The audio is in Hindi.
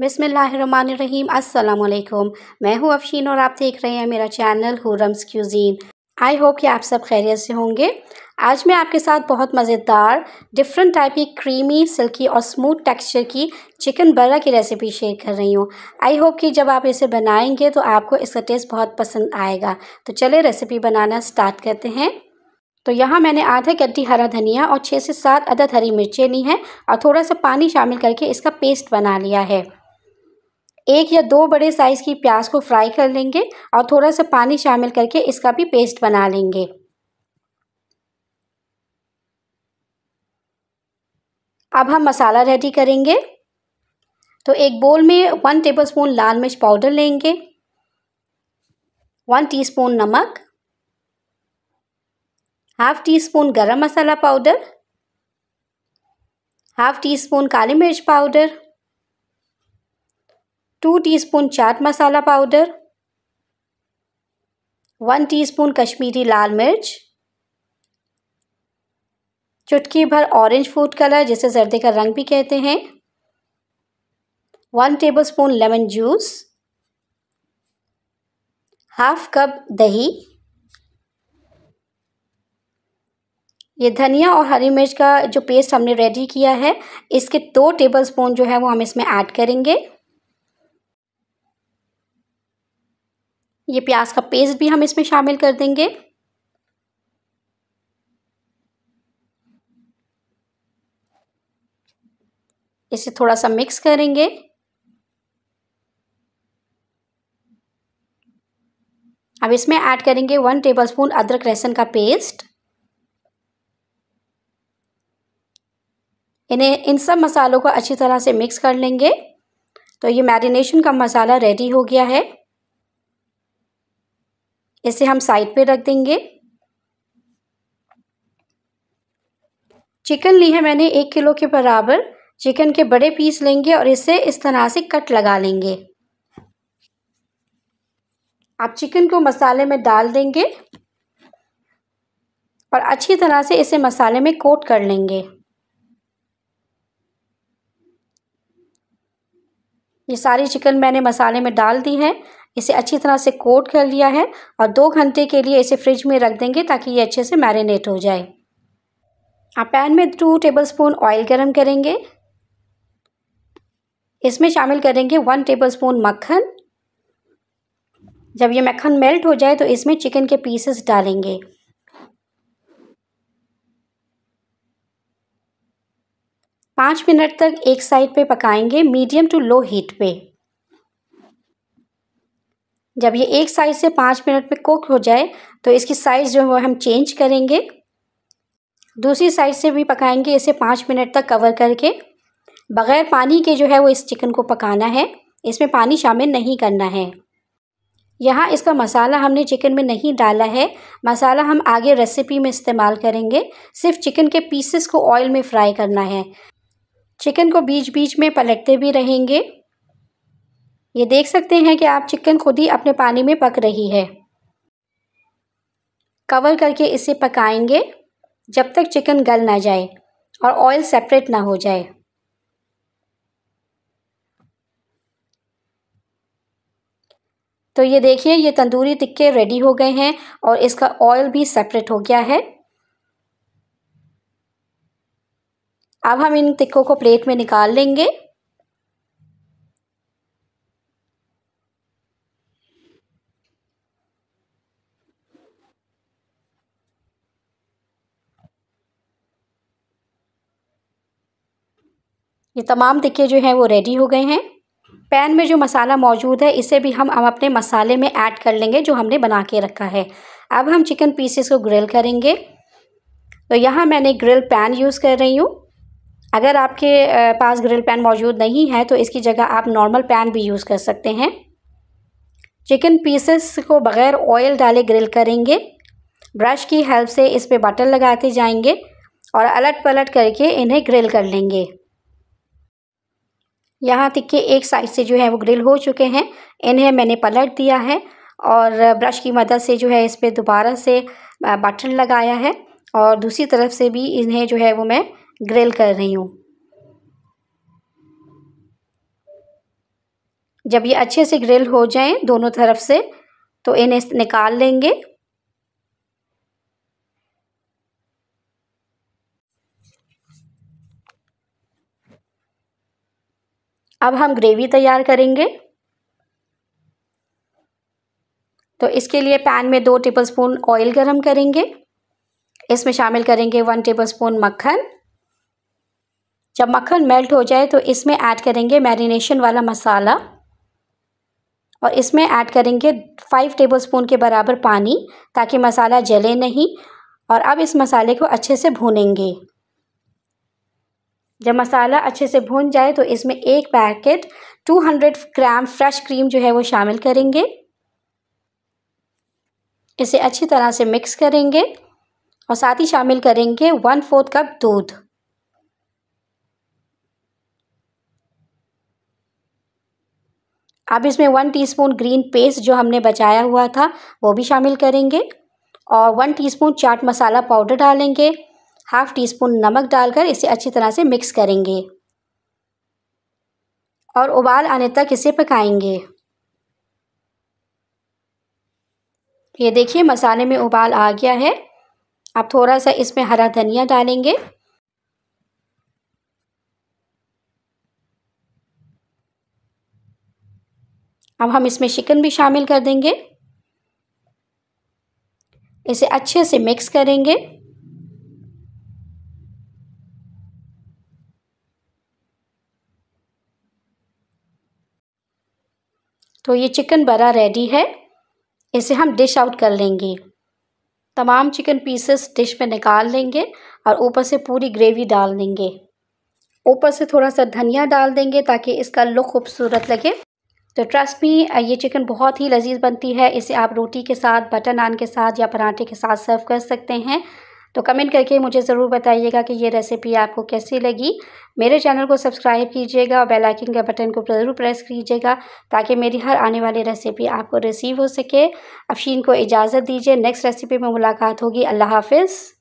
बिसमीम अल्लाम मैं हूँ अफशीन और आप देख रहे हैं मेरा channel Hurram's cuisine I hope कि आप सब खैरियत से होंगे आज मैं आपके साथ बहुत मज़ेदार डिफरेंट टाइप की क्रीमी सिल्की और स्मूथ टेक्सचर की चिकन बर्रा की रेसिपी शेयर कर रही हूँ आई होप कि जब आप इसे बनाएंगे तो आपको इसका टेस्ट बहुत पसंद आएगा तो चले रेसिपी बनाना स्टार्ट करते हैं तो यहाँ मैंने आधा कट्टी हरा धनिया और छः से सात अदद हरी मिर्चें ली हैं और थोड़ा सा पानी शामिल करके इसका पेस्ट बना लिया है एक या दो बड़े साइज़ की प्याज को फ्राई कर लेंगे और थोड़ा सा पानी शामिल करके इसका भी पेस्ट बना लेंगे अब हम मसाला रेडी करेंगे तो एक बोल में वन टेबलस्पून लाल मिर्च पाउडर लेंगे वन टीस्पून नमक हाफ टी स्पून गरम मसाला पाउडर हाफ टी स्पून काली मिर्च पाउडर टू टीस्पून चाट मसाला पाउडर वन टीस्पून कश्मीरी लाल मिर्च चुटकी भर ऑरेंज फूड कलर जिसे जर्दे का रंग भी कहते हैं one tablespoon lemon juice half cup दही ये धनिया और हरी मिर्च का जो पेस्ट हमने रेडी किया है इसके दो टेबलस्पून जो है वो हम इसमें ऐड करेंगे ये प्याज का पेस्ट भी हम इसमें शामिल कर देंगे इसे थोड़ा सा मिक्स करेंगे अब इसमें ऐड करेंगे वन टेबलस्पून अदरक लहसुन का पेस्ट इन्हें इन सब मसालों को अच्छी तरह से मिक्स कर लेंगे तो ये मैरिनेशन का मसाला रेडी हो गया है इसे हम साइड पे रख देंगे चिकन ली है मैंने एक किलो के बराबर चिकन के बड़े पीस लेंगे और इसे इस तरह से कट लगा लेंगे आप चिकन को मसाले में डाल देंगे और अच्छी तरह से इसे मसाले में कोट कर लेंगे ये सारी चिकन मैंने मसाले में डाल दी है इसे अच्छी तरह से कोट कर लिया है और दो घंटे के लिए इसे फ्रिज में रख देंगे ताकि ये अच्छे से मैरिनेट हो जाए आप पैन में टू टेबलस्पून ऑयल गरम करेंगे इसमें शामिल करेंगे वन टेबलस्पून मक्खन जब ये मक्खन मेल्ट हो जाए तो इसमें चिकन के पीसेस डालेंगे पाँच मिनट तक एक साइड पे पकाएंगे मीडियम टू लो हीट पे जब ये एक साइड से पाँच मिनट में कुक हो जाए तो इसकी साइज़ जो है वो हम चेंज करेंगे दूसरी साइड से भी पकाएंगे इसे पाँच मिनट तक कवर करके बग़ैर पानी के जो है वो इस चिकन को पकाना है इसमें पानी शामिल नहीं करना है यहाँ इसका मसाला हमने चिकन में नहीं डाला है मसाला हम आगे रेसिपी में इस्तेमाल करेंगे सिर्फ चिकन के पीसेस को ऑयल में फ्राई करना है चिकन को बीच बीच में पलटते भी रहेंगे ये देख सकते हैं कि आप चिकन खुद ही अपने पानी में पक रही है कवर करके इसे पकाएंगे जब तक चिकन गल ना जाए और ऑयल सेपरेट ना हो जाए तो ये देखिए ये तंदूरी टिक्के रेडी हो गए हैं और इसका ऑयल भी सेपरेट हो गया है अब हम इन टिक्कों को प्लेट में निकाल लेंगे ये तमाम टिक्के जो हैं वो रेडी हो गए हैं पैन में जो मसाला मौजूद है इसे भी हम हम अपने मसाले में ऐड कर लेंगे जो हमने बना के रखा है अब हम चिकन पीसेस को ग्रिल करेंगे तो यहाँ मैंने ग्रिल पैन यूज़ कर रही हूँ अगर आपके पास ग्रिल पैन मौजूद नहीं है तो इसकी जगह आप नॉर्मल पैन भी यूज़ कर सकते हैं चिकन पीसेस को बग़ैर ऑयल डाले ग्रिल करेंगे ब्रश की हेल्प से इस पर बटर लगाते जाएंगे और अलट पलट करके इन्हें ग्रिल कर लेंगे यहाँ तक के एक साइड से जो है वो ग्रिल हो चुके हैं इन्हें मैंने पलट दिया है और ब्रश की मदद से जो है इस पर दोबारा से बटन लगाया है और दूसरी तरफ से भी इन्हें जो है वो मैं ग्रिल कर रही हूँ जब ये अच्छे से ग्रिल हो जाएं दोनों तरफ से तो इन्हें निकाल लेंगे अब हम ग्रेवी तैयार करेंगे तो इसके लिए पैन में दो टेबलस्पून ऑयल गरम करेंगे इसमें शामिल करेंगे वन टेबलस्पून मक्खन जब मक्खन मेल्ट हो जाए तो इसमें ऐड करेंगे मैरिनेशन वाला मसाला और इसमें ऐड करेंगे फाइव टेबलस्पून के बराबर पानी ताकि मसाला जले नहीं और अब इस मसाले को अच्छे से भूनेंगे जब मसाला अच्छे से भून जाए तो इसमें एक पैकेट 200 ग्राम फ्रेश क्रीम जो है वो शामिल करेंगे इसे अच्छी तरह से मिक्स करेंगे और साथ ही शामिल करेंगे वन फोर्थ कप दूध अब इसमें वन टीस्पून ग्रीन पेस्ट जो हमने बचाया हुआ था वो भी शामिल करेंगे और वन टीस्पून चाट मसाला पाउडर डालेंगे हाफ़ टी स्पून नमक डालकर इसे अच्छी तरह से मिक्स करेंगे और उबाल आने तक इसे पकाएंगे ये देखिए मसाले में उबाल आ गया है आप थोड़ा सा इसमें हरा धनिया डालेंगे अब हम इसमें चिकन भी शामिल कर देंगे इसे अच्छे से मिक्स करेंगे तो ये चिकन बड़ा रेडी है इसे हम डिश आउट कर लेंगे तमाम चिकन पीसेस डिश में निकाल लेंगे और ऊपर से पूरी ग्रेवी डाल देंगे ऊपर से थोड़ा सा धनिया डाल देंगे ताकि इसका लुक खूबसूरत लगे तो ट्रस्ट मी ये चिकन बहुत ही लजीज बनती है इसे आप रोटी के साथ बटर नान के साथ या पराठे के साथ सर्व कर सकते हैं तो कमेंट करके मुझे ज़रूर बताइएगा कि ये रेसिपी आपको कैसी लगी मेरे चैनल को सब्सक्राइब कीजिएगा और बेल आइकन के बटन को ज़रूर प्रेस कीजिएगा ताकि मेरी हर आने वाली रेसिपी आपको रिसीव हो सके अफशीन को इजाज़त दीजिए नेक्स्ट रेसिपी में मुलाकात होगी अल्लाह हाफिज़